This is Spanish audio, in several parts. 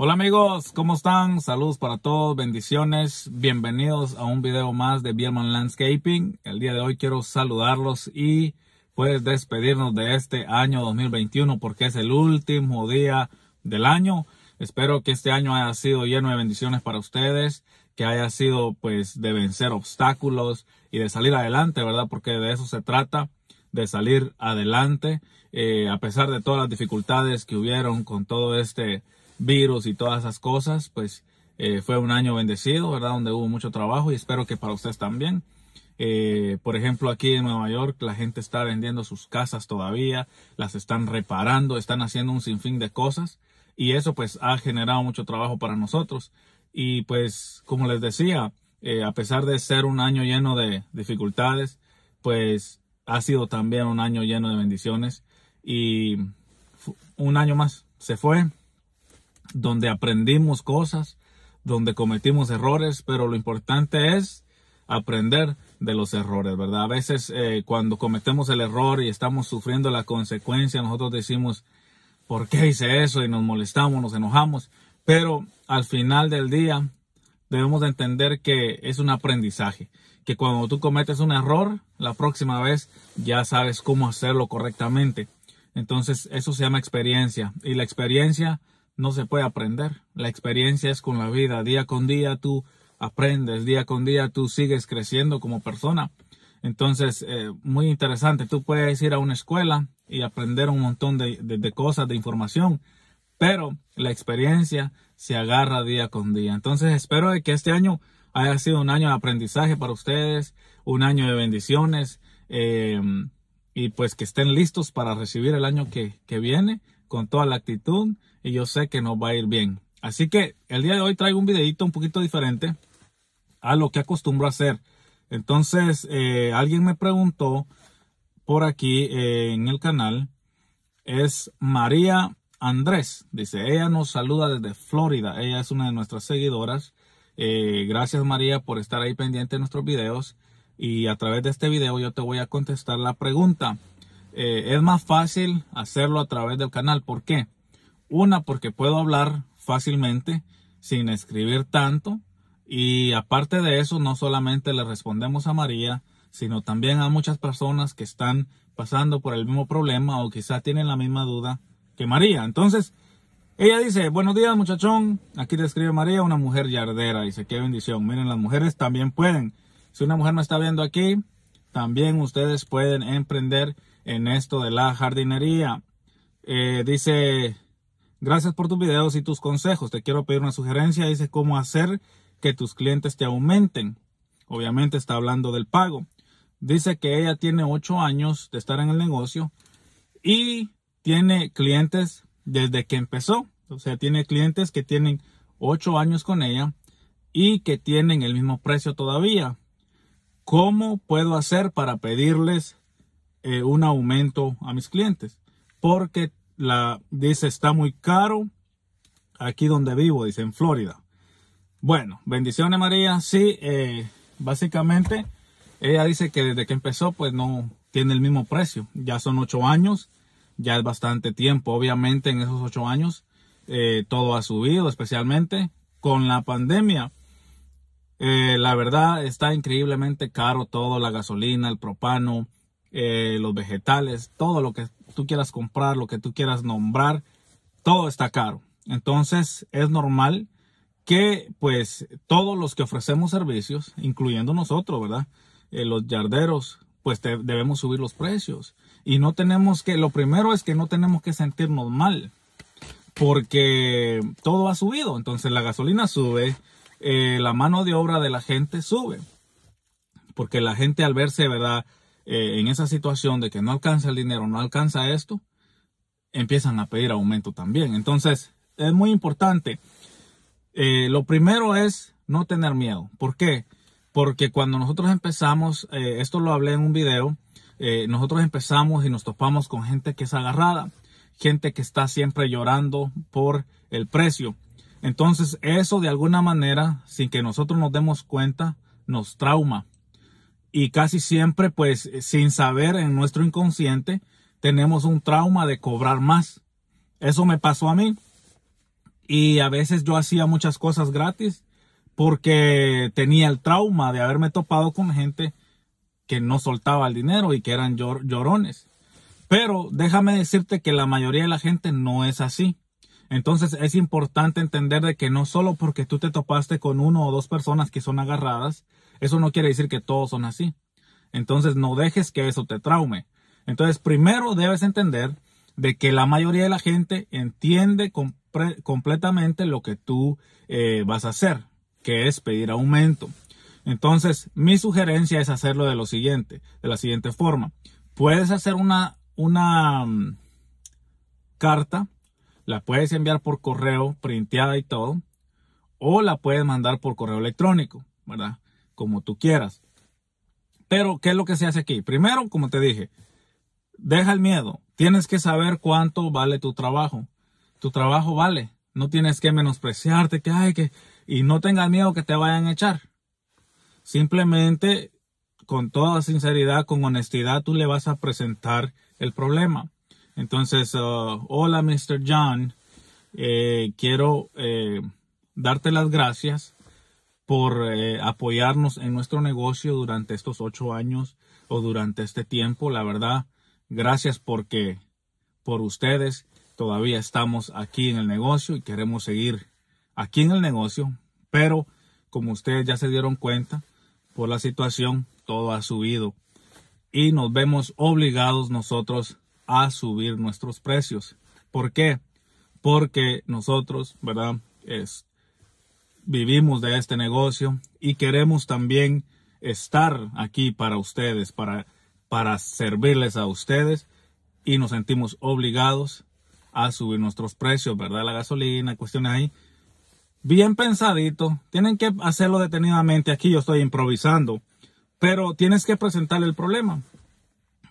Hola amigos, ¿cómo están? Saludos para todos, bendiciones, bienvenidos a un video más de Bierman Landscaping. El día de hoy quiero saludarlos y pues despedirnos de este año 2021 porque es el último día del año. Espero que este año haya sido lleno de bendiciones para ustedes, que haya sido pues de vencer obstáculos y de salir adelante, ¿verdad? Porque de eso se trata de salir adelante, eh, a pesar de todas las dificultades que hubieron con todo este virus y todas esas cosas, pues eh, fue un año bendecido, ¿verdad? Donde hubo mucho trabajo y espero que para ustedes también. Eh, por ejemplo, aquí en Nueva York la gente está vendiendo sus casas todavía, las están reparando, están haciendo un sinfín de cosas y eso pues ha generado mucho trabajo para nosotros. Y pues, como les decía, eh, a pesar de ser un año lleno de dificultades, pues ha sido también un año lleno de bendiciones y un año más se fue, donde aprendimos cosas, donde cometimos errores, pero lo importante es aprender de los errores, ¿verdad? A veces eh, cuando cometemos el error y estamos sufriendo la consecuencia, nosotros decimos, ¿por qué hice eso? Y nos molestamos, nos enojamos, pero al final del día debemos entender que es un aprendizaje, que cuando tú cometes un error, la próxima vez ya sabes cómo hacerlo correctamente. Entonces, eso se llama experiencia y la experiencia no se puede aprender. La experiencia es con la vida. Día con día tú aprendes, día con día tú sigues creciendo como persona. Entonces, eh, muy interesante. Tú puedes ir a una escuela y aprender un montón de, cosas, de información, pero la experiencia se agarra día con día. Entonces, espero que este año haya sido un año de aprendizaje para ustedes, un año de bendiciones. Eh, y pues que estén listos para recibir el año que, que viene, con toda la actitud y yo sé que nos va a ir bien. Así que el día de hoy traigo un videito un poquito diferente a lo que acostumbro a hacer. Entonces, eh, alguien me preguntó por aquí eh, en el canal, es María Andrés. Dice, ella nos saluda desde Florida. Ella es una de nuestras seguidoras. Eh, gracias María por estar ahí pendiente de nuestros videos. Y a través de este video yo te voy a contestar la pregunta. Eh, es más fácil hacerlo a través del canal. ¿Por qué? Una, porque puedo hablar fácilmente sin escribir tanto. Y aparte de eso, no solamente le respondemos a María, sino también a muchas personas que están pasando por el mismo problema o quizá tienen la misma duda que María. Entonces, ella dice, buenos días muchachón, aquí te escribe María, una mujer yardera. Dice, qué bendición. Miren, las mujeres también pueden. Si una mujer me está viendo aquí, también ustedes pueden emprender en esto de la jardinería. Eh, dice, gracias por tus videos y tus consejos. Te quiero pedir una sugerencia. Dice cómo hacer que tus clientes te aumenten. Obviamente está hablando del pago. Dice que ella tiene 8 años de estar en el negocio y tiene clientes desde que empezó. O sea, tiene clientes que tienen 8 años con ella y que tienen el mismo precio todavía. ¿Cómo puedo hacer para pedirles eh, un aumento a mis clientes. Porque la, dice, está muy caro aquí donde vivo, dice, en Florida. Bueno, bendiciones María. Sí, eh, básicamente ella dice que desde que empezó, pues no tiene el mismo precio. Ya son ocho años, ya es bastante tiempo. Obviamente en esos ocho años eh, todo ha subido, especialmente con la pandemia. la verdad está increíblemente caro todo, la gasolina, el propano, eh, los vegetales, todo lo que tú quieras comprar, lo que tú quieras nombrar, todo está caro. Entonces es normal que pues todos los que ofrecemos servicios, incluyendo nosotros, ¿verdad? Eh, los yarderos, pues debemos subir los precios. Y no tenemos que, lo primero es que no tenemos que sentirnos mal, porque todo ha subido. Entonces la gasolina sube, eh, la mano de obra de la gente sube, porque la gente al verse, ¿verdad? Eh, en esa situación de que no alcanza el dinero, no alcanza esto, empiezan a pedir aumento también. Entonces, es muy importante. Eh, lo primero es no tener miedo. ¿Por qué? Porque cuando nosotros empezamos, eh, esto lo hablé en un video, nosotros empezamos y nos topamos con gente que es agarrada, gente que está siempre llorando por el precio. Entonces eso de alguna manera, sin que nosotros nos demos cuenta, nos trauma y casi siempre, pues eh, sin saber en nuestro inconsciente, tenemos un trauma de cobrar más. Eso me pasó a mí. Y a veces yo hacía muchas cosas gratis porque tenía el trauma de haberme topado con gente que no soltaba el dinero y que eran llorones. Pero déjame decirte que la mayoría de la gente no es así. Entonces es importante entender de que no solo porque tú te topaste con uno o dos personas que son agarradas, eso no quiere decir que todos son así. Entonces no dejes que eso te traume. Entonces primero debes entender de que la mayoría de la gente entiende completamente lo que tú eh, vas a hacer, que es pedir aumento. Entonces mi sugerencia es hacerlo de lo siguiente, de la siguiente forma. Puedes hacer una, una mm, carta, la puedes enviar por correo, printeada y todo, o la puedes mandar por correo electrónico, ¿verdad? como tú quieras. Pero, ¿qué es lo que se hace aquí? Primero, como te dije, deja el miedo. Tienes que saber cuánto vale tu trabajo. Tu trabajo vale. No tienes que menospreciarte, que hay que... Y no tengas miedo que te vayan a echar. Simplemente, con toda sinceridad, con honestidad, tú le vas a presentar el problema. Entonces, uh, hola, Mr. John. Eh, quiero eh, darte las gracias por eh, apoyarnos en nuestro negocio durante estos ocho años o durante este tiempo. La verdad, gracias porque por ustedes todavía estamos aquí en el negocio y queremos seguir aquí en el negocio. Pero como ustedes ya se dieron cuenta, por la situación todo ha subido y nos vemos obligados nosotros a subir nuestros precios. ¿Por qué? Porque nosotros, ¿verdad? Es, este, vivimos de este negocio y queremos también estar aquí para ustedes, para, para servirles a ustedes y nos sentimos obligados a subir nuestros precios, ¿verdad? La gasolina, cuestiones ahí. Bien pensadito, tienen que hacerlo detenidamente. Aquí yo estoy improvisando, pero tienes que presentarle el problema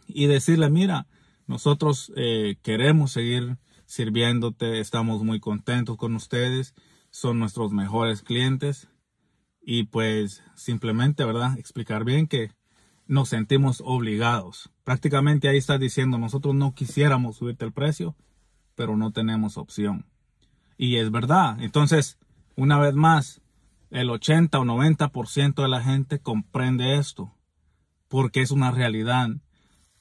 y decirle, mira, nosotros eh, queremos seguir sirviéndote, estamos muy contentos con ustedes son nuestros mejores clientes y pues simplemente, ¿verdad? Explicar bien que nos sentimos obligados. Prácticamente ahí estás diciendo, nosotros no quisiéramos subirte el precio, pero no tenemos opción. Y es verdad. Entonces, una vez más, el 80 o 90% de la gente comprende esto, porque es una realidad.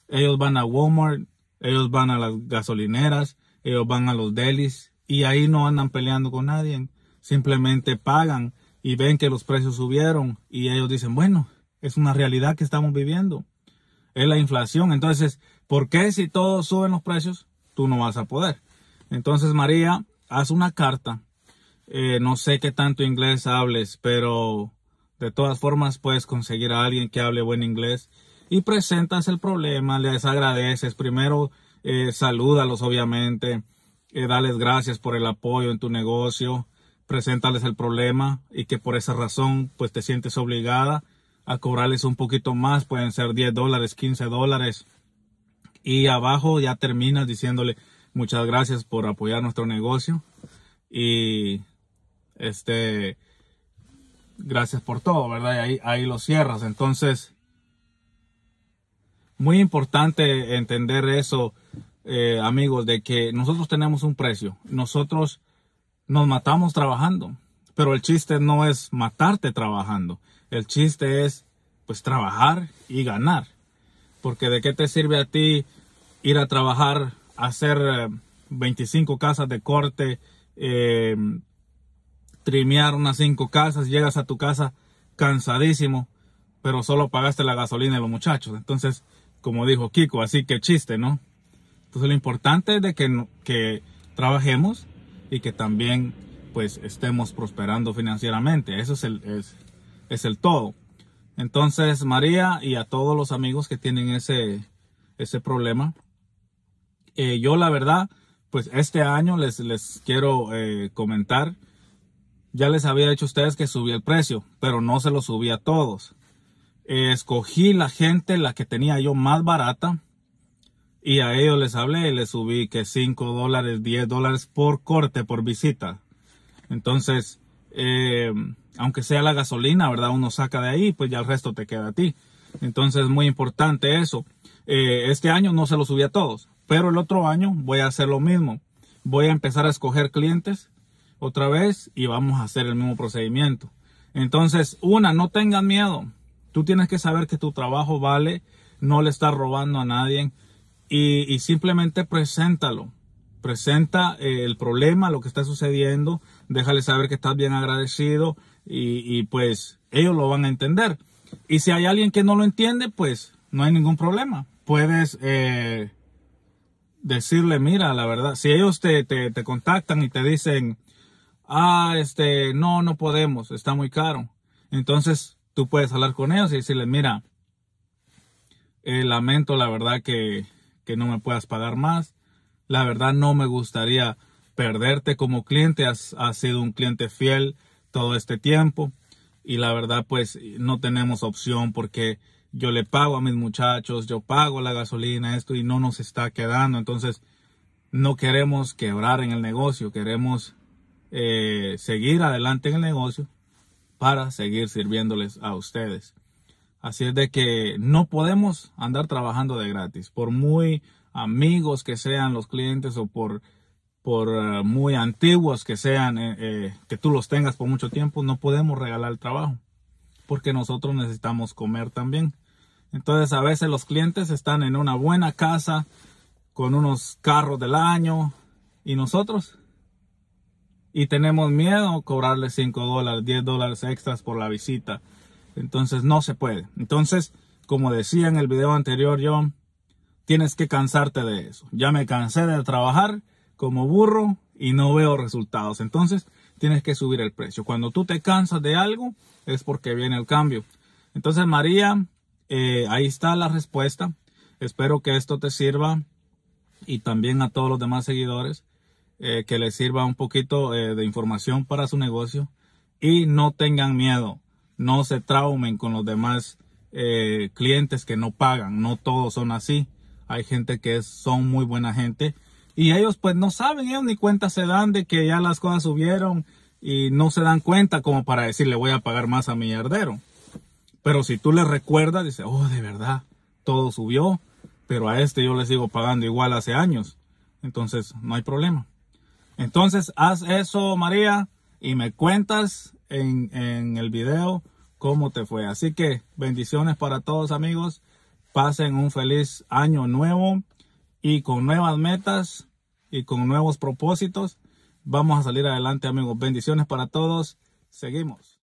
Ellos van a Walmart, ellos van a las gasolineras, ellos van a los delis y ahí no andan peleando con nadie simplemente pagan y ven que los precios subieron y ellos dicen, bueno, es una realidad que estamos viviendo, es la inflación. Entonces, ¿por qué si todos suben los precios, tú no vas a poder? Entonces, María, haz una carta. Eh, no sé qué tanto inglés hables, pero de todas formas puedes conseguir a alguien que hable buen inglés y presentas el problema, les agradeces. Primero, eh, salúdalos, obviamente, eh, dales gracias por el apoyo en tu negocio presentarles el problema y que por esa razón pues te sientes obligada a cobrarles un poquito más, pueden ser 10 dólares, 15 dólares. Y abajo ya terminas diciéndole muchas gracias por apoyar nuestro negocio y este gracias por todo, ¿verdad? Y ahí, ahí lo cierras. Entonces, muy importante entender eso, eh, amigos, de que nosotros tenemos un precio. Nosotros nos matamos trabajando. Pero el chiste no es matarte trabajando. El chiste es, pues, trabajar y ganar. Porque de qué te sirve a ti ir a trabajar, hacer 25 eh, casas de corte, eh, trimear unas 5 casas, llegas a tu casa cansadísimo, pero solo pagaste la gasolina de los muchachos. Entonces, como dijo Kiko, así que chiste, ¿no? Entonces lo importante es de que, que trabajemos y que también pues estemos prosperando financieramente. Eso es el, es, el todo. Entonces, María y a todos los amigos que tienen ese, ese problema, eh, yo la verdad, pues este año les, les quiero eh, comentar, ya les había dicho a ustedes que subí el precio, pero no se lo subí a todos. Eh, escogí la gente, la que tenía yo más barata, y a ellos les hablé y les subí que 5 dólares, 10 dólares por corte, por visita. Entonces, eh, aunque sea la gasolina, ¿verdad? Uno saca de ahí, pues ya el resto te queda a ti. Entonces, muy importante eso. Eh, este año no se lo subí a todos, pero el otro año voy a hacer lo mismo. Voy a empezar a escoger clientes otra vez y vamos a hacer el mismo procedimiento. Entonces, una, no tengan miedo. Tú tienes que saber que tu trabajo vale, no le estás robando a nadie y, simplemente preséntalo. Presenta eh, el problema, lo que está sucediendo, déjale saber que estás bien agradecido y, pues ellos lo van a entender. Y si hay alguien que no lo entiende, pues no hay ningún problema. Puedes eh, decirle, mira, la verdad, si ellos te, contactan y te dicen, ah, este, no, no podemos, está muy caro. Entonces tú puedes hablar con ellos y decirle, mira, eh, lamento la verdad que que no me puedas pagar más. La verdad no me gustaría perderte como cliente. Has, sido un cliente fiel todo este tiempo. Y la verdad, pues no tenemos opción porque yo le pago a mis muchachos, yo pago la gasolina, esto y no nos está quedando. Entonces, no queremos quebrar en el negocio, queremos eh, seguir adelante en el negocio para seguir sirviéndoles a ustedes. Así es de que no podemos andar trabajando de gratis, por muy amigos que sean los clientes o por, por eh, muy antiguos que sean, eh, eh, que tú los tengas por mucho tiempo, no podemos regalar el trabajo, porque nosotros necesitamos comer también. Entonces a veces los clientes están en una buena casa, con unos carros del año, y nosotros, y tenemos miedo cobrarles cobrarle 5 dólares, 10 dólares extras por la visita. Entonces no se puede. Entonces, como decía en el video anterior, yo tienes que cansarte de eso. Ya me cansé de trabajar como burro y no veo resultados. Entonces, tienes que subir el precio. Cuando tú te cansas de algo, es porque viene el cambio. Entonces, María, eh, ahí está la respuesta. Espero que esto te sirva y también a todos los demás seguidores, eh, que les sirva un poquito eh, de información para su negocio y no tengan miedo no se traumen con los demás eh, clientes que no pagan. No todos son así. Hay gente que son muy buena gente. Y ellos pues no saben, ellos ni cuenta se dan de que ya las cosas subieron y no se dan cuenta como para decir le voy a pagar más a mi herdero. Pero si tú le recuerdas, dice, oh, de verdad, todo subió, pero a este yo le sigo pagando igual hace años. Entonces, no hay problema. Entonces, haz eso, María, y me cuentas en, el video cómo te fue. Así que bendiciones para todos amigos. Pasen un feliz año nuevo y con nuevas metas y con nuevos propósitos. Vamos a salir adelante amigos. Bendiciones para todos. Seguimos.